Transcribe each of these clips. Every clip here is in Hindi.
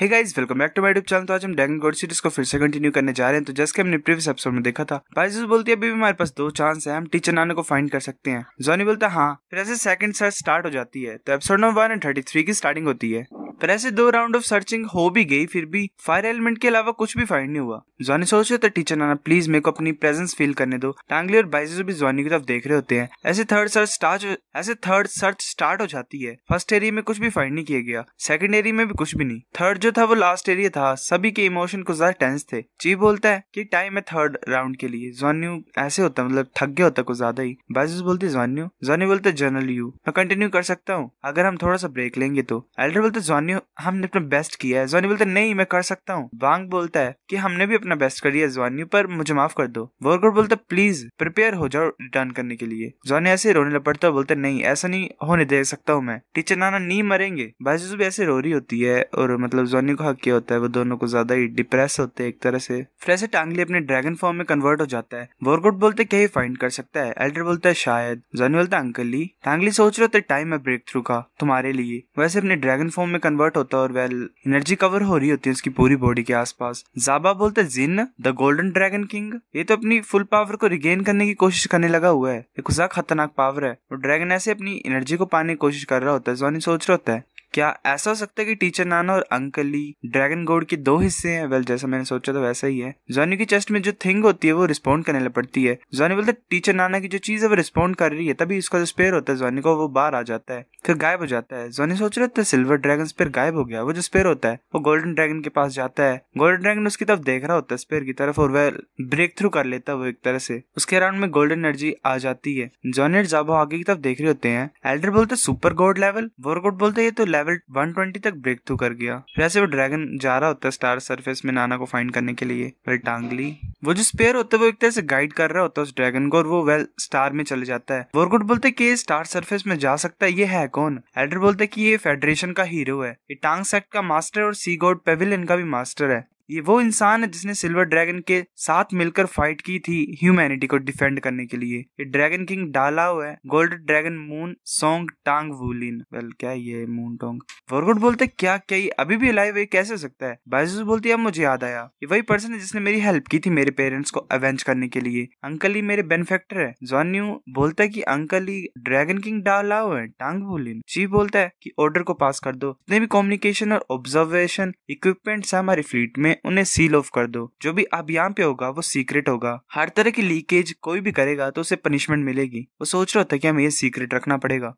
hey guys welcome back to my YouTube channel तो आज हम डैगन गोड सीरीज को फिर से कंटिन्यू करने जा रहे हैं तो जैसे कि हमने प्रीवियस एपिसोड में देखा था बाइजूस बोलती है अभी भी हमारे पास दो चांस है हम टीचर नाने को फाइंड कर सकते हैं जॉनी बोलता है हाँ फिर ऐसे सेकंड सर्च स्टार्ट हो जाती है तो episode number one thirty three की स्टार्टिंग होती है पर ऐसे दो राउंड ऑफ सर्चिंग हो भी गई फिर भी फायर एलिमेंट के अलावा कुछ भी फाइंड नहीं हुआ जोनी सोच रहे थे टीचर नाना प्लीज मेरे को अपनी प्रेजेंस फील करने दो टांगली और बाइजेस भी जोनी की तरफ देख रहे होते हैं ऐसे थर्ड सर्च स्टार्ट ऐसे थर्ड सर्च स्टार्ट हो जाती है फर्स्ट एरिया में कुछ भी फाइंड नहीं किया गया सेकंड एरिया में भी कुछ भी नहीं थर्ड जो था वो लास्ट एरिया था सभी के इमोशन कुछ ज्यादा टेंस थे जी बोलता है की टाइम है थर्ड राउंड के लिए जोन्यू ऐसे होता मतलब थक गया होता कुछ ज्यादा ही बाइजेस बोलते जोन्यू जोनी बोलते जनरल यू मैं कंटिन्यू कर सकता हूँ अगर हम थोड़ा सा ब्रेक लेंगे तो एल्डर बोलते जोनी जॉनी हमने अपना बेस्ट किया है जॉनी बोलता है नहीं मैं कर सकता हूँ वांग बोलता है कि हमने भी अपना बेस्ट कर दिया जॉनी पर मुझे माफ कर दो वर्कर बोलता है प्लीज प्रिपेयर हो जाओ रिटर्न करने के लिए जॉनी ऐसे रोने लपटता है बोलता नहीं ऐसा नहीं होने दे सकता हूँ मैं टीचर नाना नहीं मरेंगे बाजूस भी ऐसे रो रही होती है और मतलब जॉनी को हक किया होता है वो दोनों को ज्यादा ही डिप्रेस होते हैं एक तरह से फिर ऐसे टांगली अपने ड्रैगन फॉर्म में कन्वर्ट हो जाता है वर्कआउट बोलते क्या ही फाइंड कर सकता है एल्डर बोलता है शायद जॉनी बोलता अंकल ली टांगली सोच रहे होते तो टाइम है ब्रेक थ्रू का तुम्हारे लिए वैसे अपने ड्रैगन फॉर्म में कन्वर्ट होता है और वेल एनर्जी कवर हो रही होती है उसकी पूरी बॉडी के आसपास जाबा बोलते Jin the golden dragon king ये तो अपनी फुल पावर को रिगेन करने की कोशिश करने लगा हुआ है एक खुजा खतरनाक पावर है और ड्रैगन ऐसे अपनी एनर्जी को पाने की कोशिश कर रहा होता है जोनी सोच रहा होता है क्या ऐसा हो सकता है कि टीचर नाना और अंकली ड्रैगन गोड के दो हिस्से हैं वेल जैसा मैंने सोचा था तो वैसा ही है जॉनी की चेस्ट में जो थिंग होती है वो रिस्पॉन्ड करने लग पड़ती है जॉनी बोलता है टीचर नाना की जो चीज है वो रिस्पॉन्ड कर रही है तभी उसका जो स्पेयर होता है जॉनी को वो बाहर आ जाता है फिर गायब हो जाता है जॉनी सोच रहा था सिल्वर ड्रैगन स्पेयर गायब हो गया वो जो स्पेयर होता है वो गोल्डन ड्रैगन के पास जाता है गोल्डन ड्रैगन उसकी तरफ देख रहा होता है स्पेयर की तरफ और वह ब्रेक थ्रू कर लेता है वो एक तरह से उसके अराउंड में गोल्डन एनर्जी आ जाती है जॉनी और जाबो आगे की तरफ देख रहे होते हैं एल्डर बोलते सुपर गोल्ड लेवल वर्कआउट बोलते ये तो लेवल 120 तक ब्रेक थ्रू तो कर गया वैसे वो ड्रैगन जा रहा होता है स्टार सरफेस में नाना को फाइंड करने के लिए वेल टांगली वो जो स्पेयर होता है वो एक तरह से गाइड कर रहा होता है उस ड्रैगन को और वो वेल स्टार में चले जाता है वोरगुड बोलते कि स्टार सर्फेस में जा सकता है ये है कौन एल्डर बोलते कि ये फेडरेशन का हीरो है ये टांग सेक्ट का मास्टर और सी गोड पेविलियन का भी मास्टर है ये वो इंसान है जिसने सिल्वर ड्रैगन के साथ मिलकर फाइट की थी ह्यूमैनिटी को डिफेंड करने के लिए ये ड्रैगन किंग डाला हुआ है गोल्ड ड्रैगन मून सोंग टांग वुलिन वेल क्या ये मून टोंग वर्गुड बोलते क्या क्या ये अभी भी लाइव है कैसे हो सकता है बाइजूस बोलती है अब मुझे याद आया ये वही पर्सन है जिसने मेरी हेल्प की थी मेरे पेरेंट्स को अवेंज करने के लिए अंकल ही मेरे बेनिफेक्टर है जॉन न्यू बोलता है की अंकल ही ड्रैगन किंग डाला हुआ है टांग वुलिन चीफ बोलता है की ऑर्डर को पास कर दो जितने भी कम्युनिकेशन और ऑब्जर्वेशन इक्विपमेंट हमारी फ्लीट में में उन्हें सील ऑफ कर दो जो भी अब यहाँ पे होगा वो सीक्रेट होगा हर तरह की लीकेज कोई भी करेगा तो उसे पनिशमेंट मिलेगी वो सोच रहा था कि हमें ये सीक्रेट रखना पड़ेगा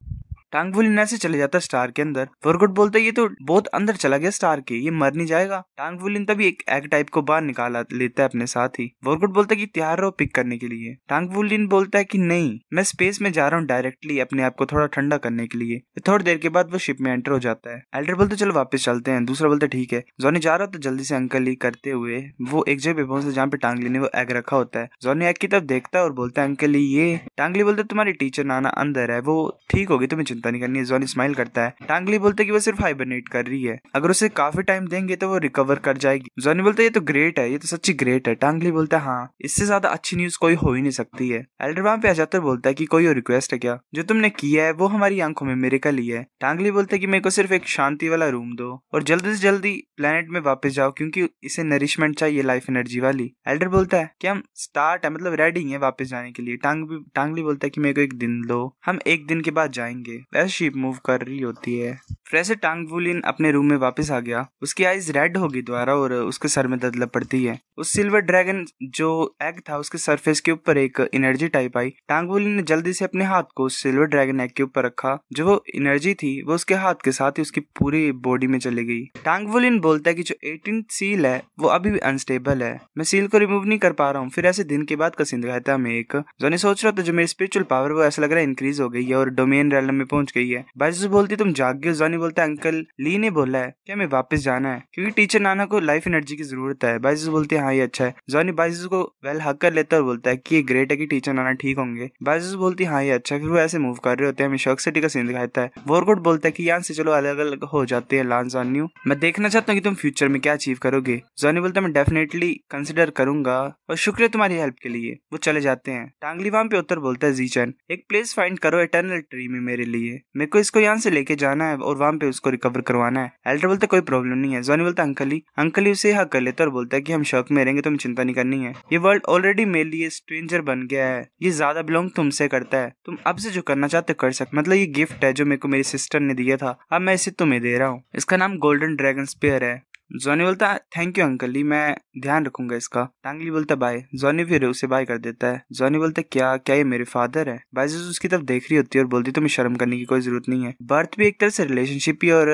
टांग इना से चले जाता स्टार के अंदर फॉरगुड बोलता है ये तो बहुत अंदर चला गया स्टार के ये मर नहीं जाएगा टांगफुलिन तभी एक एग टाइप को बाहर निकाल लेता है अपने साथ ही फॉरगुड बोलता है कि तैयार रहो पिक करने के लिए टांग टांगफुलिन बोलता है कि नहीं मैं स्पेस में जा रहा हूँ डायरेक्टली अपने आप को थोड़ा ठंडा करने के लिए थोड़ी देर के बाद वो शिप में एंटर हो जाता है एल्डर बोलते चलो वापस चलते हैं दूसरा बोलते ठीक है जोनी जा रहा तो जल्दी से अंकल ही करते हुए वो एक जगह पे पहुंचते जहाँ पे टांगली ने वो एग रखा होता है जोनी एग की तरफ देखता है और बोलता है अंकल ये टांगली बोलते तुम्हारी टीचर नाना अंदर है वो ठीक होगी तुम्हें चिंता नहीं करनी है जॉन स्माइल करता है टांगली बोलते कि वो सिर्फ हाइबरनेट कर रही है अगर उसे काफी टाइम देंगे तो वो रिकवर कर जाएगी जॉनी बोलता है ये तो ग्रेट है ये तो सच्ची ग्रेट है टांगली बोलता है हाँ इससे ज्यादा अच्छी न्यूज कोई हो ही नहीं सकती है एल्डर वहां पे अजातर बोलता है की कोई और रिक्वेस्ट है क्या जो तुमने किया है वो हमारी आंखों में मेरे का लिया है टांगली बोलते है की मेरे को सिर्फ एक शांति वाला रूम दो और जल्दी से जल्दी प्लेनेट में वापस जाओ क्योंकि इसे नरिशमेंट चाहिए लाइफ एनर्जी वाली एल्डर बोलता है कि हम स्टार्ट है मतलब रेडी है वापस जाने के लिए टांग टांगली बोलता है कि मेरे को एक दिन दो हम एक दिन के बाद जाएंगे वह शीप मूव कर रही होती है वैसे टांग अपने रूम में वापस आ गया उसकी आईज रेड होगी द्वारा और उसके सर में दर्द पड़ती है उस सिल्वर ड्रैगन जो एग था उसके सरफेस के ऊपर एक एनर्जी टाइप आई टांग ने जल्दी से अपने हाथ को उस सिल्वर ड्रैगन एग के ऊपर रखा जो वो एनर्जी थी वो उसके हाथ के साथ ही उसकी पूरी बॉडी में चली गई टांगबुलिन बोलता है कि जो एटीन सील है वो अभी भी अनस्टेबल है मैं सील को रिमूव नहीं कर पा रहा हूँ फिर ऐसे दिन के बाद कसिन रहता है मैं एक जो नहीं सोच रहा था जो मेरी स्पिरिचुअल पावर वो ऐसा लग रहा है इंक्रीज हो गई है और डोमेन रैलम में पहुंच गई है से बोलती तुम जाग गए जॉनी बोलता है अंकल ली ने बोला है क्या मैं वापस जाना है क्योंकि टीचर नाना को लाइफ एनर्जी की जरूरत है बाइस बोलते हैं हाँ, हाँ ये अच्छा है जॉनी बाइजिस को वेल हक कर लेता है और बोलता है कि ये ग्रेट है कि टीचर नाना ठीक होंगे बाइजिस बोलती है हाँ ये अच्छा है फिर वो ऐसे मूव कर रहे होते हैं हमें शॉक सिटी का सीन दिखाता है वोरकोट बोलता है की यहाँ से चलो अलग अलग हो जाते हैं लान ऑन यू मैं देखना चाहता हूँ कि तुम फ्यूचर में क्या अचीव करोगे जॉनी बोलता है मैं डेफिनेटली कंसिडर करूंगा और शुक्रिया तुम्हारी हेल्प के लिए वो चले जाते हैं टांगली वाम पे उत्तर बोलता है जीचन एक प्लेस फाइंड करो इटर्नल ट्री में मेरे लिए मेरे को इसको यहाँ से लेके जाना है और वहां पे उसको रिकवर करवाना है एल्टर बोलते कोई प्रॉब्लम नहीं है जॉनी बोलता अंकली अंकली उसे हक कर लेता और बोलता है कि हम शौक में में रहेंगे तुम्हें चिंता नहीं करनी है ये वर्ल्ड ऑलरेडी मेरे लिए स्ट्रेंजर बन गया है ये ज्यादा बिलोंग तुमसे करता है तुम अब से जो करना चाहते कर सकते मतलब ये गिफ्ट है जो मेरे को मेरी सिस्टर ने दिया था अब मैं इसे तुम्हें दे रहा हूँ इसका नाम गोल्डन ड्रैगन स्पेयर है जॉनी बोलता थैंक यू अंकल जी मैं ध्यान रखूंगा इसका टांगली बोलता बाय जॉनी फिर उसे बाय कर देता है जॉनी बोलता क्या क्या ये मेरे फादर है बाइजूस उसकी तरफ देख रही होती है और बोलती तुम्हें शर्म करने की कोई जरूरत नहीं है बर्थ भी एक तरह से रिलेशनशिप ही और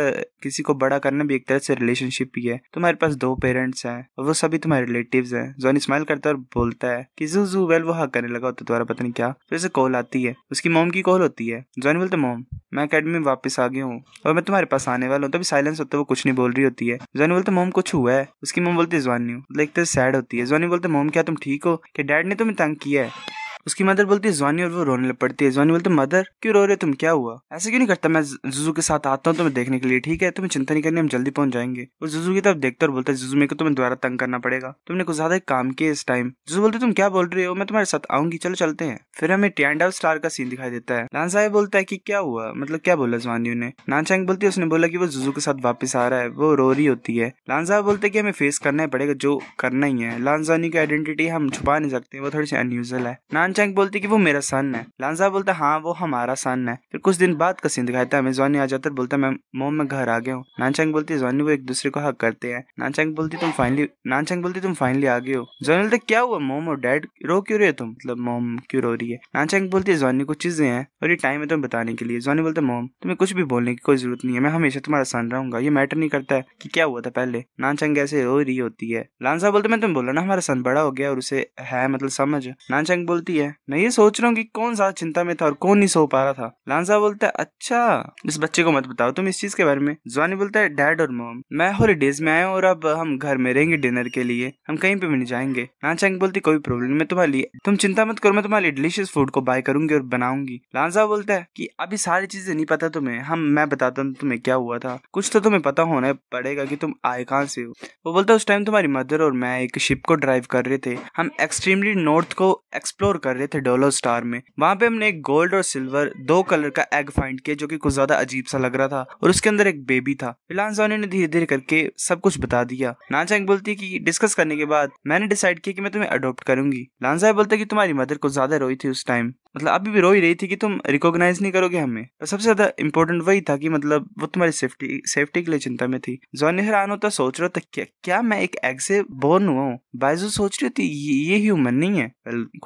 किसी को बड़ा करना भी एक तरह से रिलेशनशिप ही है तुम्हारे पास दो पेरेंट्स हैं और वो सभी तुम्हारे रिलेटिव है जॉनी स्माइल करता है और बोलता है कि जू जू वेल वो हक करने लगा होता तुम्हारा पता नहीं क्या फिर से कॉल आती है उसकी मोम की कॉल होती है जॉनी बोलते मोम मैं अकेडमी वापस आ गया हूँ और मैं तुम्हारे पास आने वाला हूँ तभी साइलेंस होता है वो कुछ नहीं बोल रही होती है जॉनी बोलते मोम कुछ हुआ है उसकी मोम बोलती जवानी लाइक तो सैड होती है जवानी बोलते मोम क्या तुम ठीक हो कि डैड ने तुम्हें तंग किया है उसकी मदर बोलती है जवानी और वो रोने लग पड़ती है जवानी बोलते मदर क्यों रो रहे तुम क्या हुआ ऐसे क्यों नहीं करता मैं जुजू के साथ आता हूँ तुम्हें देखने के लिए ठीक है तुम्हें चिंता नहीं करनी हम जल्दी पहुंच जाएंगे और जुजू की तरफ देखते और बोलता है जुजू मेरे को तुम्हें दोबारा तंग करना पड़ेगा तुमने कुछ ज्यादा काम किया इस टाइम जुजू बोलते तुम क्या बोल रहे हो मैं तुम्हारे साथ आऊंगी चलो चलते हैं फिर हमें टैंड स्टार का सीन दिखाई देता है लान साहब बोलता है की क्या हुआ मतलब क्या बोला जवानी ने नानचांग बोलती है उसने बोला की वो जुजू के साथ वापिस आ रहा है वो रो रही होती है लान साहब बोलते की हमें फेस करना ही पड़ेगा जो करना ही है लान जानी की आइडेंटिटी हम छुपा नहीं सकते वो थोड़ी सी अनयूजल है नान चैंग बोलती कि वो मेरा सन है लांजा बोलता हाँ वो हमारा सन है फिर कुछ दिन बाद सीन दिखाता है जोनी आ जाता है बोलता मैं मोम में घर आ गया हूँ चैंग बोलती है वो एक दूसरे को हक करते हैं चैंग बोलती तुम फाइनली चैंग बोलती तुम फाइनली आ गए हो जोनी बोलते क्या हुआ मोम और डैड रो क्यों रहे तुम मतलब मोम क्यों रो रही है चैंग बोलती है कुछ चीजें हैं और ये टाइम है तुम्हें बताने के लिए जोनी बोलते मोम तुम्हें कुछ भी बोलने की कोई जरूरत नहीं है मैं हमेशा तुम्हारा सन रहूंगा ये मैटर नहीं करता है कि क्या हुआ था पहले नानचैंग ऐसे रो रही होती है लांसा बोलते मैं तुम बोला ना हमारा सन बड़ा हो गया और उसे है मतलब समझ नानचैंग बोलती है है मैं ये सोच रहा हूँ कि कौन सा चिंता में था और कौन नहीं सो पा रहा था लांसा बोलता है अच्छा इस बच्चे को मत बताओ तुम इस चीज के बारे में जवानी बोलता है डैड और मॉम मैं हॉलीडेज में आया हूँ और अब हम घर में रहेंगे डिनर के लिए हम कहीं पे भी नहीं जाएंगे नाचांग बोलती कोई प्रॉब्लम मैं तुम्हारे लिए तुम चिंता मत करो मैं तुम्हारे डिलीशियस फूड को बाय करूंगी और बनाऊंगी लांसा बोलता है की अभी सारी चीजें नहीं पता तुम्हें हम मैं बताता हूँ तुम्हें क्या हुआ था कुछ तो तुम्हें पता होना पड़ेगा की तुम आए कहाँ से हो वो बोलता है उस टाइम तुम्हारी मदर और मैं एक शिप को ड्राइव कर रहे थे हम एक्सट्रीमली नॉर्थ को एक्सप्लोर कर कर रहे थे डोलो स्टार में वहां पे हमने एक गोल्ड और सिल्वर दो कलर का एग फाइंड किया जो कि कुछ ज्यादा अजीब सा लग रहा था और उसके अंदर एक बेबी था फिलहाल सोनी ने धीरे धीरे करके सब कुछ बता दिया नानसाइंग बोलती की डिस्कस करने के बाद मैंने डिसाइड किया कि मैं तुम्हें अडोप्ट करूंगी लानसाइब बोलते की तुम्हारी मदर कुछ ज्यादा रोई थी उस टाइम मतलब अभी भी रो ही रही थी कि तुम रिकॉग्नाइज नहीं करोगे हमें और सबसे ज्यादा इंपॉर्टेंट वही था कि मतलब वो तुम्हारी सेफ्टी सेफ्टी के लिए चिंता में थी जोनी हैरान होता सोच रहा था क्या, क्या मैं एक एग से बोर्न हुआ हूँ बाइजू सोच रही थी ये, ये ह्यूमन नहीं है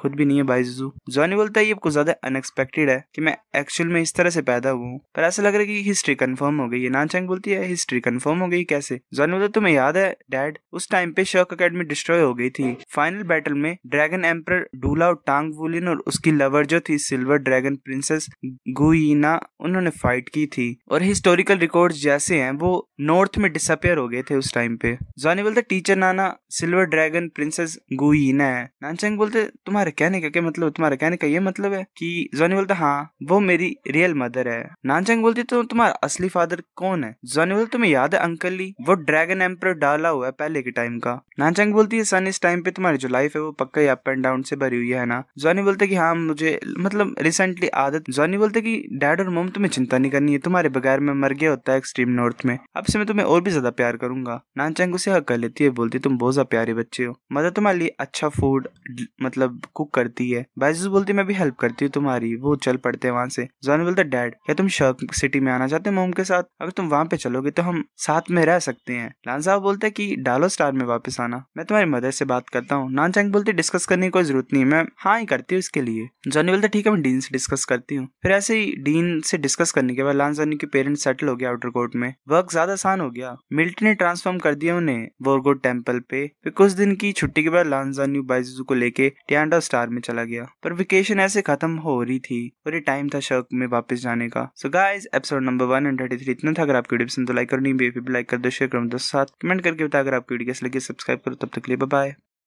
खुद भी नहीं है हूँ जॉनी बोलता है ये कुछ ज्यादा अनएक्सपेक्टेड है कि मैं एक्चुअल में इस तरह से पैदा हुआ हूँ पर ऐसा लग रहा है कि हिस्ट्री कन्फर्म हो गई है नानचंग बोलती है हिस्ट्री कन्फर्म हो गई कैसे जॉनी बोलता तुम्हें याद है डैड उस टाइम पे शर्क अकेडमी डिस्ट्रॉय हो गई थी फाइनल बैटल में ड्रैगन एम्पर डूला और टांग वुलिन और उसकी लवर जो थी सिल्वर ड्रैगन प्रिंसेस गुईना उन्होंने फाइट की थी और हिस्टोरिकल रिकॉर्ड जैसे हैं वो नॉर्थ में डिसअपेयर हो गए थे उस टाइम पे जॉनी बोलते टीचर नाना सिल्वर ड्रैगन प्रिंसेस गुईना है नानचंग बोलते तुम्हारे कहने का क्या मतलब मतलब तुम्हारा कहने का ये मतलब है कि जॉनी बोलता हाँ वो मेरी रियल मदर है नानचंग बोलती तो तुम्हारा असली फादर कौन है जॉनी बोलता तुम्हें याद है अंकल ली वो ड्रैगन एम्पर डाला हुआ है पहले के टाइम का नानचंग बोलती है सन इस टाइम पे तुम्हारी जो लाइफ है वो पक्का ही अप एंड डाउन से भरी हुई है ना जॉनी बोलते की हाँ मुझे मतलब रिसेंटली आदत जॉनी बोलते की डैड और मोम तुम्हें चिंता नहीं करनी है तुम्हारे बगैर मैं मर गया होता है एक्सट्रीम नॉर्थ में अब से मैं तुम्हें और भी ज्यादा प्यार करूंगा नानचंग उसे हक कर लेती है बोलती तुम बहुत ज्यादा प्यारे बच्चे हो मदर तुम्हारे लिए अच्छा फूड मतलब कुक करती रही है बायजूस बोलती मैं भी हेल्प करती हूँ तुम्हारी वो चल पड़ते हैं वहाँ से जॉन बोलता डैड क्या तुम शर्क सिटी में आना चाहते हो मोम के साथ अगर तुम वहाँ पे चलोगे तो हम साथ में रह सकते हैं लान साहब बोलते है की डालो स्टार में वापस आना मैं तुम्हारी मदर से बात करता हूँ नान चैंग बोलते डिस्कस करने की कोई जरूरत नहीं मैं हाँ ही करती हूँ इसके लिए जॉनी बोलता ठीक है मैं डीन से डिस्कस करती हूँ फिर ऐसे ही डीन से डिस्कस करने के बाद लान जॉनी के पेरेंट्स सेटल हो गया आउटर कोर्ट में वर्क ज्यादा आसान हो गया मिल्टन ने ट्रांसफॉर्म कर दिया उन्हें वोरगोड टेम्पल पे फिर कुछ दिन की छुट्टी के बाद लान जॉनी बाइजू को लेके टियांडा स्टार में चला चला गया पर वेकेशन ऐसे खत्म हो रही थी और ये टाइम था शर्क में वापस जाने का so guys episode number one hundred three इतना था अगर आपकी वीडियो पसंद तो लाइक करनी भी लाइक कर दो शेयर करो दो मतलब साथ कमेंट करके बता अगर आपकी वीडियो कैसे लगी सब्सक्राइब करो तब तक लिए बाय